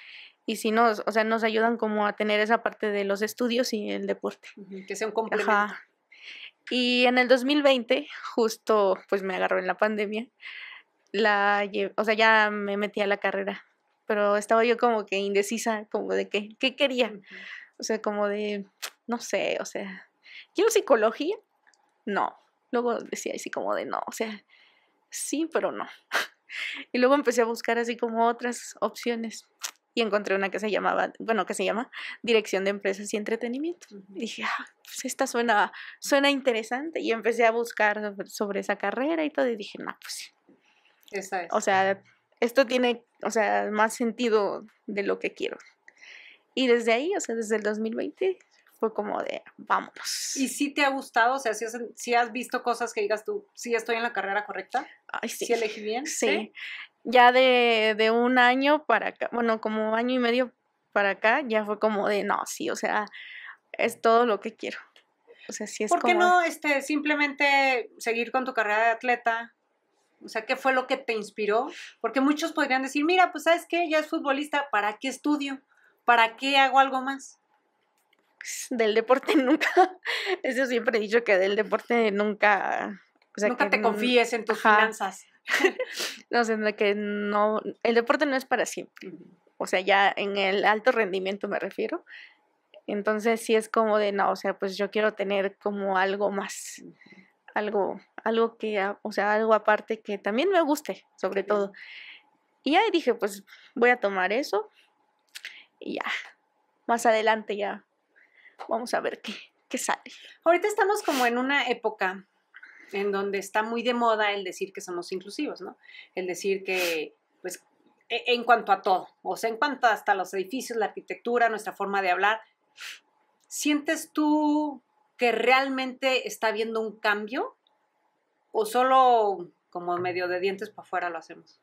y si nos, o sea, nos ayudan como a tener esa parte de los estudios y el deporte. Que sea un complemento. Y en el 2020, justo pues me agarró en la pandemia, la o sea, ya me metí a la carrera, pero estaba yo como que indecisa, como de qué, qué quería. O sea, como de, no sé, o sea, ¿quiero psicología? No. Luego decía así como de, no, o sea, sí, pero no. Y luego empecé a buscar así como otras opciones y encontré una que se llamaba, bueno, que se llama Dirección de Empresas y Entretenimiento. dije, ah, pues esta suena, suena interesante y empecé a buscar sobre esa carrera y todo y dije, no, pues Esa es. O sea, esto tiene, o sea, más sentido de lo que quiero. Y desde ahí, o sea, desde el 2020, fue como de, vámonos. ¿Y si te ha gustado? O sea, si has, si has visto cosas que digas tú, si estoy en la carrera correcta. Ay, sí. elegí bien? Sí. Ya de, un año para acá, bueno, como año y medio para acá, ya fue como de, no, sí, o sea, es todo lo que quiero. O sea, sí es ¿Por qué no este, simplemente seguir con tu carrera de atleta? O sea, ¿qué fue lo que te inspiró? Porque muchos podrían decir, mira, pues sabes qué, ya es futbolista, ¿para qué estudio? ¿para qué hago algo más? Del deporte nunca, eso siempre he dicho que del deporte nunca... nunca te confíes en tus finanzas. no, sé, que no, el deporte no es para siempre. O sea, ya en el alto rendimiento me refiero. Entonces sí es como de, no, o sea, pues yo quiero tener como algo más, algo, algo que, o sea, algo aparte que también me guste, sobre todo. Y ahí dije, pues voy a tomar eso, y ya, más adelante ya vamos a ver qué, qué sale. Ahorita estamos como en una época en donde está muy de moda el decir que somos inclusivos, ¿no? El decir que, pues, e, en cuanto a todo, o sea, en cuanto hasta los edificios, la arquitectura, nuestra forma de hablar, ¿sientes tú que realmente está habiendo un cambio o solo como medio de dientes para afuera lo hacemos?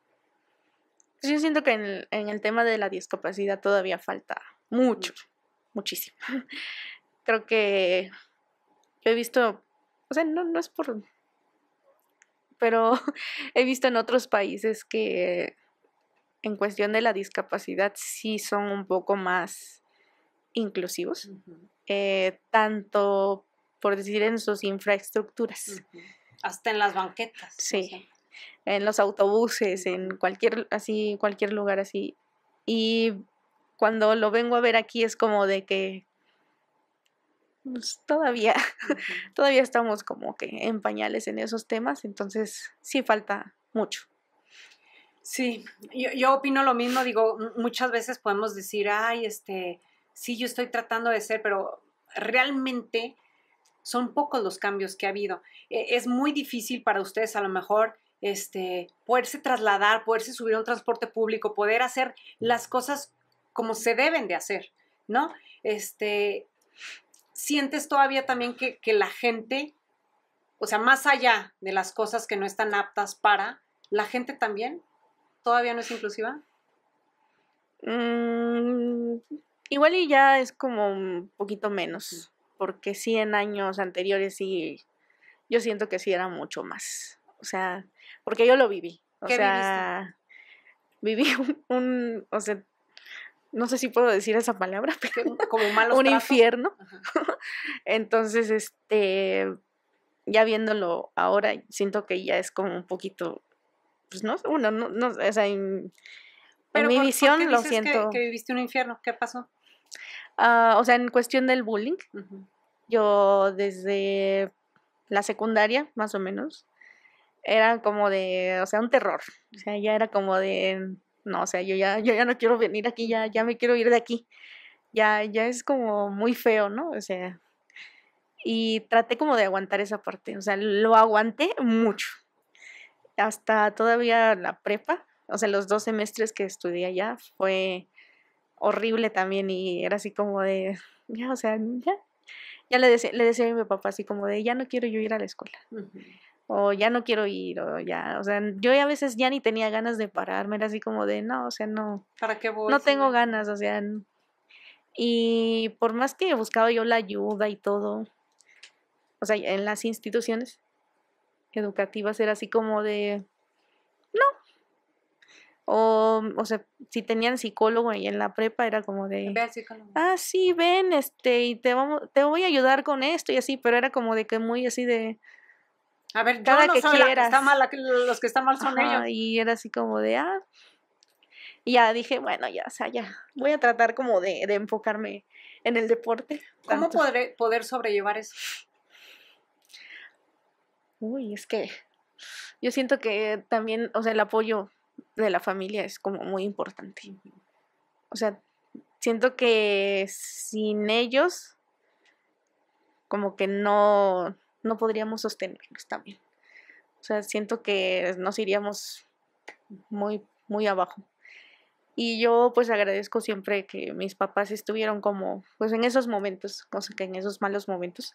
Yo siento que en el, tema de la discapacidad todavía falta mucho, muchísimo. Creo que yo he visto, o sea, no, no es por, pero he visto en otros países que en cuestión de la discapacidad sí son un poco más inclusivos, eh, tanto por decir en sus infraestructuras. Hasta en las banquetas. Sí en los autobuses, en cualquier, así, cualquier lugar así. Y cuando lo vengo a ver aquí es como de que pues, todavía, todavía estamos como que en pañales en esos temas, entonces sí falta mucho. Sí, yo, yo opino lo mismo, digo, muchas veces podemos decir, ay, este, sí, yo estoy tratando de ser, pero realmente son pocos los cambios que ha habido. E, es muy difícil para ustedes a lo mejor este, poderse trasladar, poderse subir a un transporte público, poder hacer las cosas como se deben de hacer, ¿no? Este, sientes todavía también que, la gente, o sea, más allá de las cosas que no están aptas para, la gente también todavía no es inclusiva. Mm, igual y ya es como un poquito menos, porque sí en años anteriores sí, yo siento que sí era mucho más. O sea, porque yo lo viví. O sea, viví un, o sea, no sé si puedo decir esa palabra, pero como malo. un infierno. Entonces, este, ya viéndolo ahora, siento que ya es como un poquito, pues no, uno, no, no o sea, en, pero mi visión lo siento. Que, que, viviste un infierno, ¿qué pasó? Ah, o sea, en cuestión del bullying, yo desde la secundaria, más o menos, era como de, o sea, un terror. O sea, ya era como de, no, o sea, yo ya, yo ya no quiero venir aquí, ya, ya me quiero ir de aquí. Ya, ya es como muy feo, ¿no? O sea, y traté como de aguantar esa parte, o sea, lo aguanté mucho. Hasta todavía la prepa, o sea, los dos semestres que estudié allá fue horrible también y era así como de, ya, o sea, ya, ya le decía, le decía a mi papá así como de, ya no quiero yo ir a la escuela o ya no quiero ir, o ya, o sea, yo a veces ya ni tenía ganas de pararme, era así como de, no, o sea, no. ¿Para qué voy? No tengo ganas, o sea. Y por más que buscaba yo la ayuda y todo, o sea, en las instituciones educativas era así como de, no. O, mm, sea, si tenían psicólogo y en la prepa era como de, Ve psicólogo. ah, sí, ven, este, y te, vamos, te voy a ayudar con esto y así, pero era como de que muy así de, a ver, yo que soy quieras. está mal, los que están mal son ellos. Y era así como de, ah. Y ya dije, bueno, ya, o sea, ya. Voy a tratar como de, enfocarme en el deporte. ¿Cómo podré poder sobrellevar eso? Uy, es que yo siento que también, o sea, el apoyo de la familia es como muy importante. O sea, siento que sin ellos, como que no, no podríamos sostenernos también. O sea, siento que nos iríamos muy, muy abajo. Y yo pues agradezco siempre que mis papás estuvieron como, pues en esos momentos, cosa que en esos malos momentos,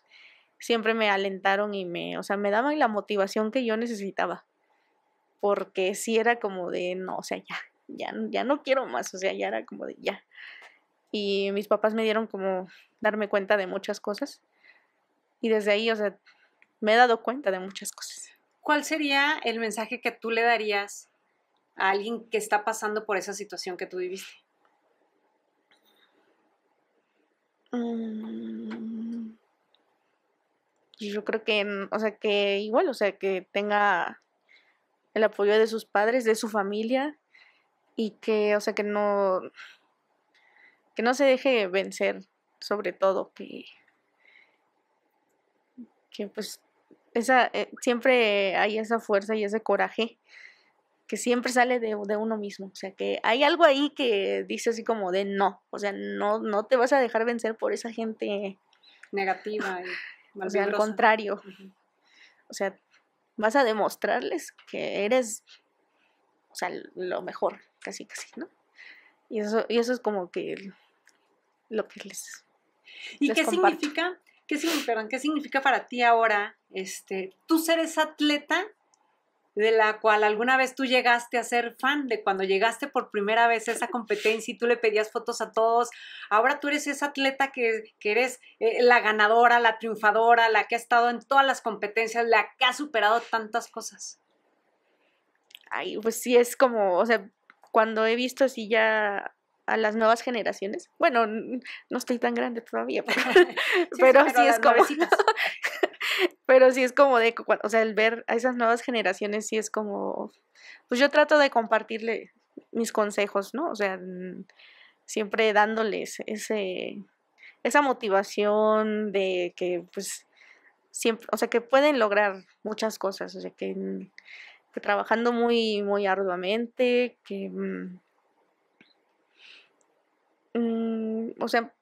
siempre me alentaron y me, o sea, me daban la motivación que yo necesitaba. Porque sí era como de, no, o sea, ya, ya, ya no quiero más, o sea, ya era como de, ya. Y mis papás me dieron como darme cuenta de muchas cosas. Y desde ahí, o sea, me he dado cuenta de muchas cosas. ¿Cuál sería el mensaje que tú le darías a alguien que está pasando por esa situación que tú viviste? Mm. yo creo que, mm, o sea, que igual, o sea, que tenga el apoyo de sus padres, de su familia y que, o sea, que no, que no se deje vencer, sobre todo, que, que pues eh, siempre hay esa fuerza y ese coraje que siempre sale de, uno mismo. O sea, que hay algo ahí que dice así como de no. O sea, no, no te vas a dejar vencer por esa gente negativa. Y o al contrario. O sea, vas a demostrarles que eres, o sea, lo mejor, casi, casi, ¿no? Y eso, y eso es como que lo que les... ¿Y qué significa ¿Qué significa, ¿Qué significa para ti ahora este, tú ser esa atleta de la cual alguna vez tú llegaste a ser fan, de cuando llegaste por primera vez a esa competencia y tú le pedías fotos a todos. Ahora tú eres esa atleta que, eres eh, la ganadora, la triunfadora, la que ha estado en todas las competencias, la que ha superado tantas cosas. Ay, pues sí, es como, o sea, cuando he visto así ya a las nuevas generaciones. Bueno, no estoy tan grande todavía, pero sí, es como... pero sí es como de, o sea, el ver a esas nuevas generaciones sí es como, pues yo trato de compartirle mis consejos, ¿no? O sea, siempre dándoles ese, esa motivación de que, pues, siempre, o sea, que pueden lograr muchas cosas, o sea, que, que trabajando muy, muy arduamente, que mm, Mm, o sea,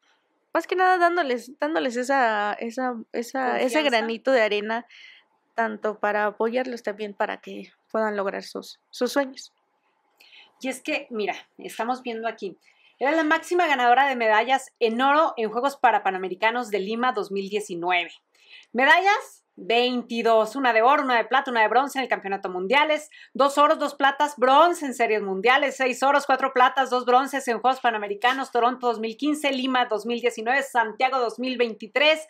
más que nada dándoles, dándoles esa, ese granito de arena, tanto para apoyarlos también para que puedan lograr sus, sus sueños. Y es que, mira, estamos viendo aquí, era la máxima ganadora de medallas en oro en Juegos para Panamericanos de Lima 2019. Medallas 22, una de oro, una de plata, una de bronce en el campeonato mundiales, dos oros, dos platas, bronce en series mundiales, seis oros, cuatro platas, dos bronces en Juegos Panamericanos, Toronto 2015, Lima 2019, Santiago 2023.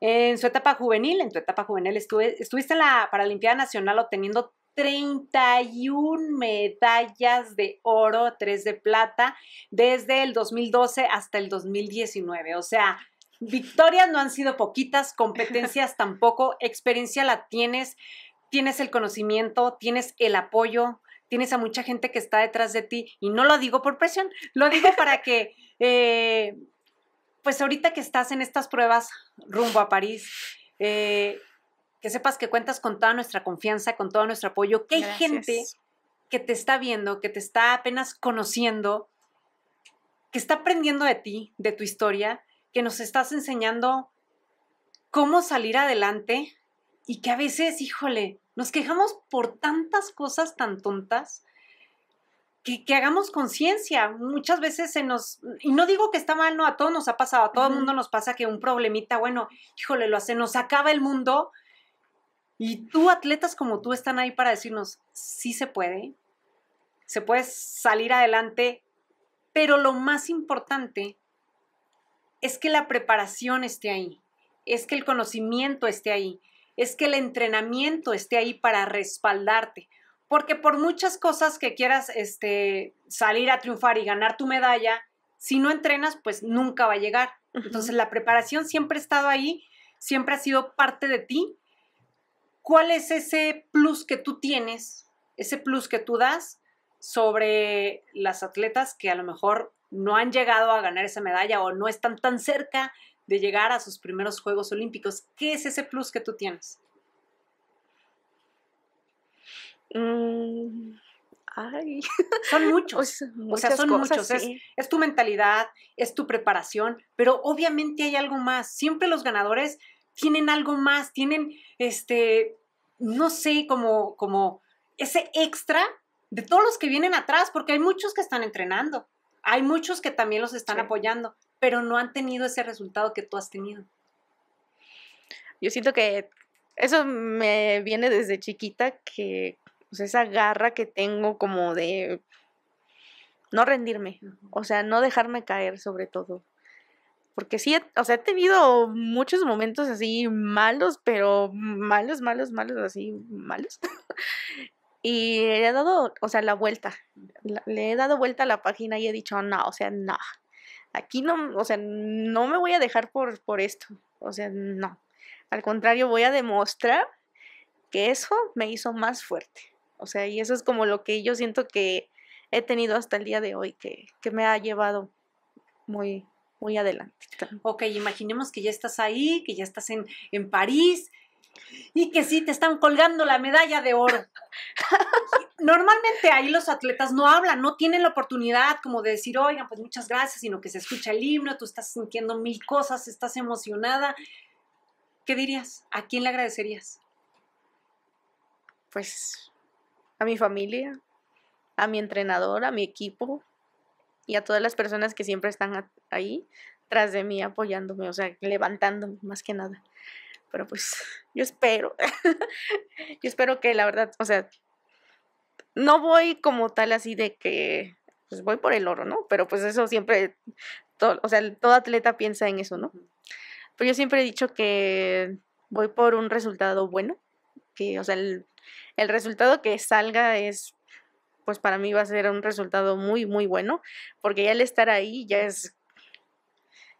En su etapa juvenil, en tu etapa juvenil estuviste en la Paralimpiada Nacional obteniendo 31 medallas de oro, tres de plata, desde el 2012 hasta el 2019. O sea, victorias no han sido poquitas, competencias tampoco, experiencia la tienes, tienes el conocimiento, tienes el apoyo, tienes a mucha gente que está detrás de ti y no lo digo por presión, lo digo para que, eh, pues ahorita que estás en estas pruebas rumbo a París, eh, que sepas que cuentas con toda nuestra confianza, con todo nuestro apoyo, que hay gente que te está viendo, que te está apenas conociendo, que está aprendiendo de ti, de tu historia que nos estás enseñando cómo salir adelante y que a veces, híjole, nos quejamos por tantas cosas tan tontas que, hagamos conciencia. Muchas veces se nos, y no digo que está mal, no, a todos nos ha pasado, a todo el mundo nos pasa que un problemita, bueno, híjole, lo hace, nos acaba el mundo. Y tú, atletas como tú, están ahí para decirnos, sí se puede, se puede salir adelante, pero lo más importante es que la preparación esté ahí, es que el conocimiento esté ahí, es que el entrenamiento esté ahí para respaldarte. Porque por muchas cosas que quieras este, salir a triunfar y ganar tu medalla, si no entrenas, pues nunca va a llegar. Entonces la preparación siempre ha estado ahí, siempre ha sido parte de ti. ¿Cuál es ese plus que tú tienes, ese plus que tú das sobre las atletas que a lo mejor no han llegado a ganar esa medalla o no están tan cerca de llegar a sus primeros Juegos Olímpicos. ¿Qué es ese plus que tú tienes? Mm, son muchos. Pues, o sea, son muchos. Es, tu mentalidad, es tu preparación, pero obviamente hay algo más. Siempre los ganadores tienen algo más, tienen este, no sé, como, como ese extra de todos los que vienen atrás, porque hay muchos que están entrenando. Hay muchos que también los están apoyando, pero no han tenido ese resultado que tú has tenido. Yo siento que eso me viene desde chiquita, que pues, esa garra que tengo como de no rendirme, o sea, no dejarme caer sobre todo. Porque sí, o sea, he tenido muchos momentos así malos, pero malos, malos, malos, así malos. Y le he dado, o sea, la vuelta. Le he dado vuelta a la página y he dicho, no, o sea, no. Aquí no, o sea, no me voy a dejar por, esto. O sea, no. Al contrario, voy a demostrar que eso me hizo más fuerte. O sea, y eso es como lo que yo siento que he tenido hasta el día de hoy, que, me ha llevado muy, muy adelante. Ok, imaginemos que ya estás ahí, que ya estás en, en París, y que sí, te están colgando la medalla de oro. Normalmente ahí los atletas no hablan, no tienen la oportunidad como de decir, oigan, pues muchas gracias, sino que se escucha el himno, tú estás sintiendo mil cosas, estás emocionada. ¿Qué dirías? ¿A quién le agradecerías? Pues a mi familia, a mi entrenador, a mi equipo y a todas las personas que siempre están ahí tras de mí apoyándome, o sea, levantándome más que nada pero pues yo espero, yo espero que la verdad, o sea, no voy como tal así de que, pues voy por el oro, ¿no? Pero pues eso siempre, o sea, todo atleta piensa en eso, ¿no? Pero yo siempre he dicho que voy por un resultado bueno, que, o sea, el, resultado que salga es, pues para mí va a ser un resultado muy, muy bueno, porque ya el estar ahí ya es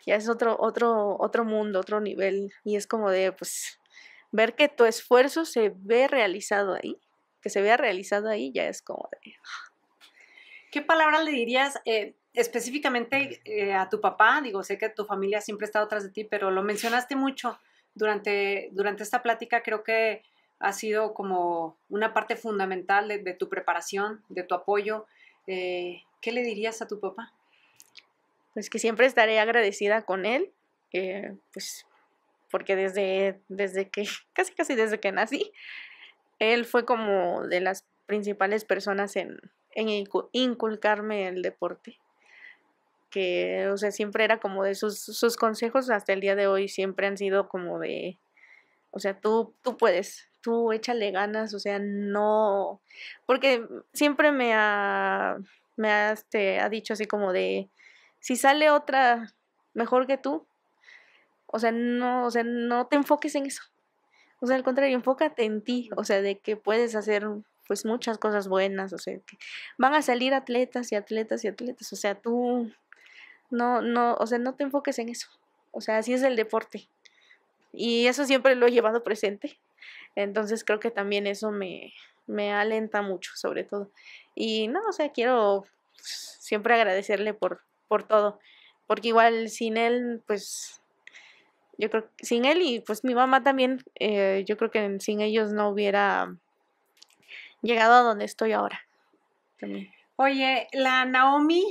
ya es otro, otro, otro mundo, otro nivel. Y es como de, pues, ver que tu esfuerzo se ve realizado ahí, que se vea realizado ahí, ya es como de... ¿Qué palabra le dirías eh, específicamente eh, a tu papá? Digo, sé que tu familia siempre ha estado atrás de ti, pero lo mencionaste mucho durante, durante esta plática, creo que ha sido como una parte fundamental de, tu preparación, de tu apoyo. Eh, ¿Qué le dirías a tu papá? pues que siempre estaré agradecida con él, eh, pues porque desde, desde que, casi casi desde que nací, él fue como de las principales personas en, inculcarme el deporte. Que, o sea, siempre era como de sus, consejos hasta el día de hoy, siempre han sido como de, o sea, tú, tú puedes, tú échale ganas, o sea, no, porque siempre me ha, me ha este, dicho así como de, si sale otra mejor que tú, o sea, no, o sea, no te enfoques en eso. O sea, al contrario, enfócate en ti, o sea, de que puedes hacer pues muchas cosas buenas, o sea, van a salir atletas y atletas y atletas, o sea, tú no no, o sea, no te enfoques en eso. O sea, así es el deporte. Y eso siempre lo he llevado presente. Entonces, creo que también eso me me alenta mucho, sobre todo. Y no, o sea, quiero siempre agradecerle por por todo, porque igual sin él, pues yo creo sin él y pues mi mamá también, eh, yo creo que sin ellos no hubiera llegado a donde estoy ahora. Oye, la Naomi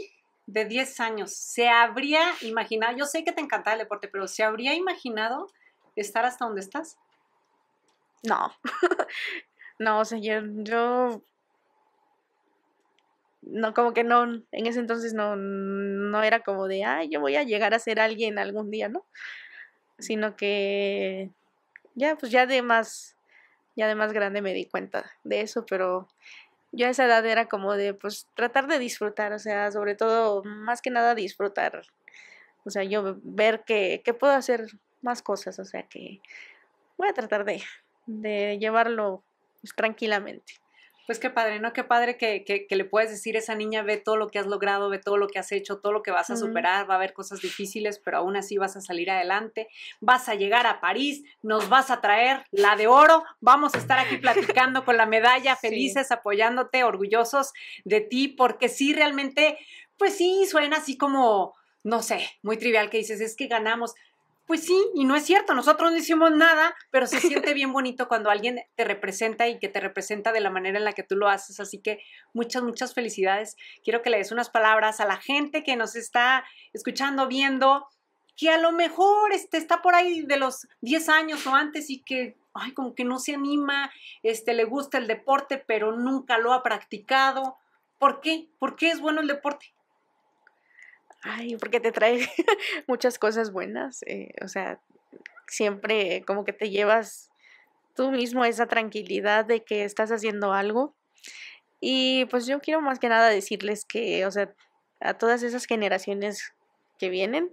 de 10 años, ¿se habría imaginado, yo sé que te encanta el deporte, pero ¿se habría imaginado estar hasta donde estás? No, no, o sea, yo no como que no, en ese entonces no, no era como de, ay, yo voy a llegar a ser alguien algún día, ¿no? Sino que ya, pues ya de más, ya de más grande me di cuenta de eso, pero yo a esa edad era como de, pues tratar de disfrutar, o sea, sobre todo, más que nada disfrutar, o sea, yo ver que, puedo hacer más cosas, o sea, que voy a tratar de, llevarlo pues, tranquilamente. Pues qué padre, ¿no? Qué padre que, que, le puedes decir a esa niña, ve todo lo que has logrado, ve todo lo que has hecho, todo lo que vas a superar, va a haber cosas difíciles, pero aún así vas a salir adelante, vas a llegar a París, nos vas a traer la de oro, vamos a estar aquí platicando con la medalla, felices, apoyándote, orgullosos de ti, porque sí, realmente, pues sí, suena así como, no sé, muy trivial que dices, es que ganamos, pues sí, y no es cierto, nosotros no hicimos nada, pero se siente bien bonito cuando alguien te representa y que te representa de la manera en la que tú lo haces. Así que muchas, muchas felicidades. Quiero que le des unas palabras a la gente que nos está escuchando, viendo, que a lo mejor este, está por ahí de los 10 años o antes y que, ay, como que no se anima, este, le gusta el deporte, pero nunca lo ha practicado. ¿Por qué? ¿Por qué es bueno el deporte? ay, porque te trae muchas cosas buenas, eh, o sea, siempre como que te llevas tú mismo esa tranquilidad de que estás haciendo algo. Y pues yo quiero más que nada decirles que, o sea, a todas esas generaciones que vienen,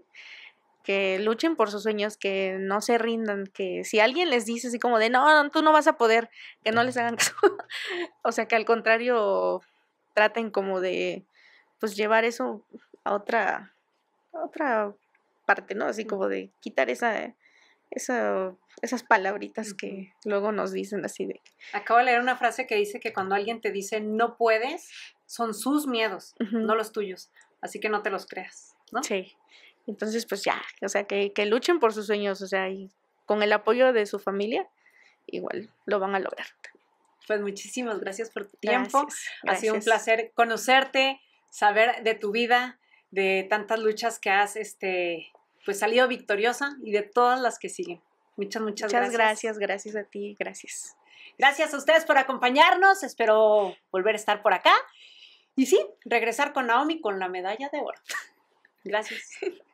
que luchen por sus sueños, que no se rindan, que si alguien les dice así como de, no, tú no vas a poder, que no les hagan caso. o sea, que al contrario traten como de, pues llevar eso a otra, otra parte, ¿no? Así como de quitar esa, esa, esas palabritas que luego nos dicen así de... Acabo de leer una frase que dice que cuando alguien te dice no puedes, son sus miedos, no los tuyos. Así que no te los creas, ¿no? Sí. Entonces, pues ya, o sea, que, luchen por sus sueños, o sea, y con el apoyo de su familia, igual lo van a lograr. Pues muchísimas gracias por tu tiempo. Ha sido un placer conocerte, saber de tu vida, de tantas luchas que has este, pues, salido victoriosa y de todas las que siguen. Muchas, muchas, muchas gracias. Muchas gracias, gracias a ti, gracias. Gracias a ustedes por acompañarnos, espero volver a estar por acá. Y sí, regresar con Naomi con la medalla de oro. Gracias.